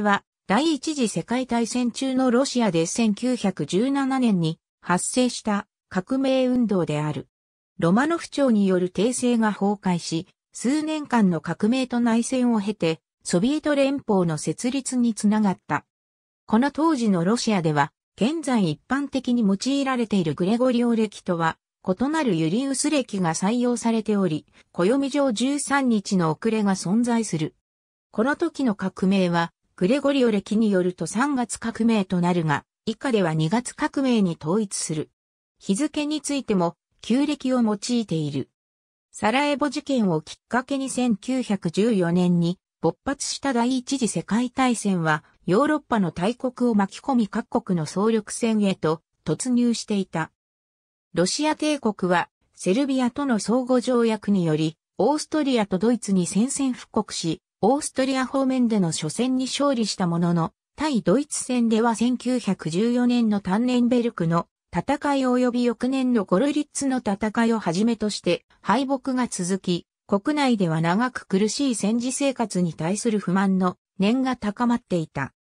は、第一次世界大戦中のロシアで1917年に発生した革命運動である。ロマノフ朝による帝政が崩壊し、数年間の革命と内戦を経て、ソビエト連邦の設立につながった。この当時のロシアでは、現在一般的に用いられているグレゴリオ歴とは、異なるユリウス歴が採用されており、暦上13日の遅れが存在する。この時の革命は、グレゴリオ歴によると3月革命となるが、以下では2月革命に統一する。日付についても、旧暦を用いている。サラエボ事件をきっかけに1914年に勃発した第一次世界大戦はヨーロッパの大国を巻き込み各国の総力戦へと突入していた。ロシア帝国はセルビアとの相互条約によりオーストリアとドイツに宣戦布告しオーストリア方面での初戦に勝利したものの、対ドイツ戦では1914年のタンネンベルクの戦い及び翌年のゴルリッツの戦いをはじめとして敗北が続き、国内では長く苦しい戦時生活に対する不満の念が高まっていた。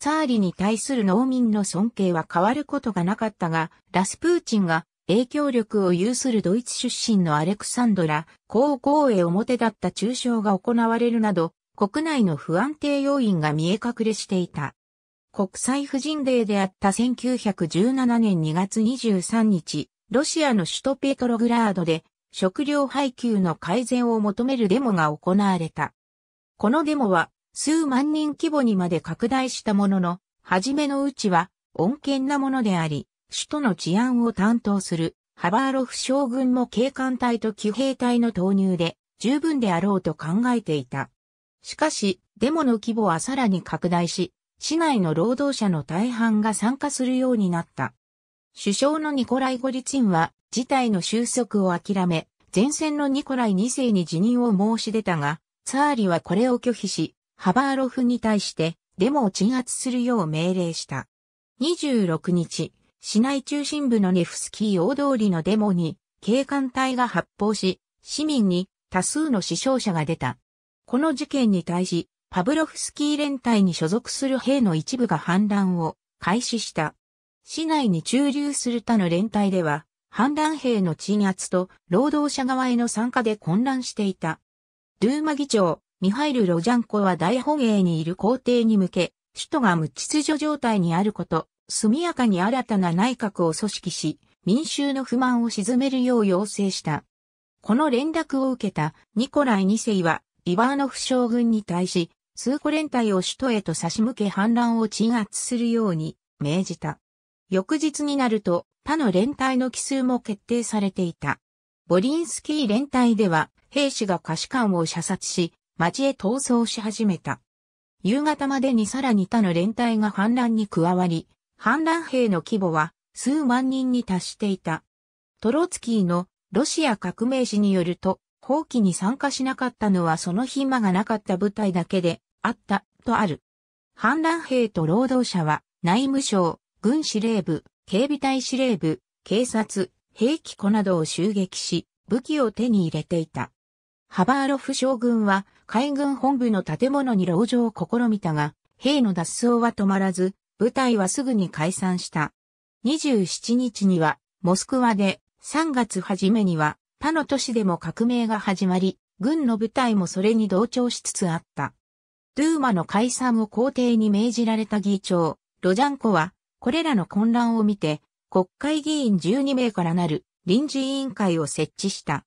ツァーリに対する農民の尊敬は変わることがなかったが、ラスプーチンが影響力を有するドイツ出身のアレクサンドラ、高校へ表立った中傷が行われるなど、国内の不安定要因が見え隠れしていた。国際婦人デーであった1917年2月23日、ロシアの首都ペトログラードで食料配給の改善を求めるデモが行われた。このデモは数万人規模にまで拡大したものの、初めのうちは穏健なものであり、首都の治安を担当するハバーロフ将軍も警官隊と騎兵隊の投入で十分であろうと考えていた。しかし、デモの規模はさらに拡大し、市内の労働者の大半が参加するようになった。首相のニコライ・ゴリチンは事態の収束を諦め、前線のニコライ2世に辞任を申し出たが、ツァーリはこれを拒否し、ハバーロフに対してデモを鎮圧するよう命令した。26日、市内中心部のネフスキー大通りのデモに警官隊が発砲し、市民に多数の死傷者が出た。この事件に対し、パブロフスキー連隊に所属する兵の一部が反乱を開始した。市内に駐留する他の連隊では、反乱兵の鎮圧と労働者側への参加で混乱していた。ドゥーマ議長、ミハイル・ロジャンコは大本営にいる皇帝に向け、首都が無秩序状態にあること、速やかに新たな内閣を組織し、民衆の不満を鎮めるよう要請した。この連絡を受けたニコライ2世は、イバーノフ将軍に対し、数個連隊を首都へと差し向け反乱を鎮圧するように命じた。翌日になると他の連隊の奇数も決定されていた。ボリンスキー連隊では兵士が可視官を射殺し、町へ逃走し始めた。夕方までにさらに他の連隊が反乱に加わり、反乱兵の規模は数万人に達していた。トロツキーのロシア革命史によると、放棄に参加しなかったのはその暇がなかった部隊だけであったとある。反乱兵と労働者は内務省、軍司令部、警備隊司令部、警察、兵器庫などを襲撃し、武器を手に入れていた。ハバーロフ将軍は海軍本部の建物に籠城を試みたが、兵の脱走は止まらず、部隊はすぐに解散した。27日には、モスクワで、3月初めには、他の都市でも革命が始まり、軍の部隊もそれに同調しつつあった。ドゥーマの解散を皇帝に命じられた議長、ロジャンコは、これらの混乱を見て、国会議員12名からなる臨時委員会を設置した。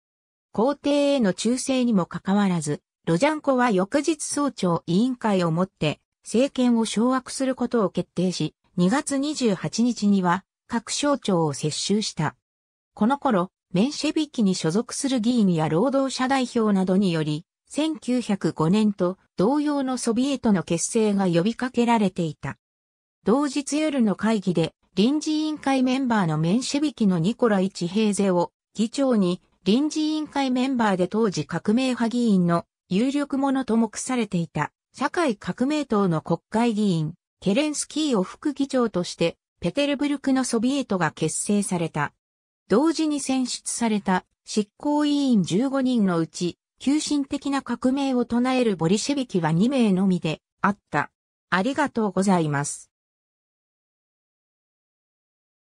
皇帝への忠誠にもかかわらず、ロジャンコは翌日早朝委員会をもって、政権を掌握することを決定し、2月28日には各省庁を接収した。この頃、メンシェビキに所属する議員や労働者代表などにより、1905年と同様のソビエトの結成が呼びかけられていた。同日夜の会議で臨時委員会メンバーのメンシェビキのニコライチヘーゼを議長に臨時委員会メンバーで当時革命派議員の有力者と目されていた社会革命党の国会議員、ケレンスキーを副議長として、ペテルブルクのソビエトが結成された。同時に選出された執行委員15人のうち、急進的な革命を唱えるボリシェビキは2名のみであった。ありがとうございます。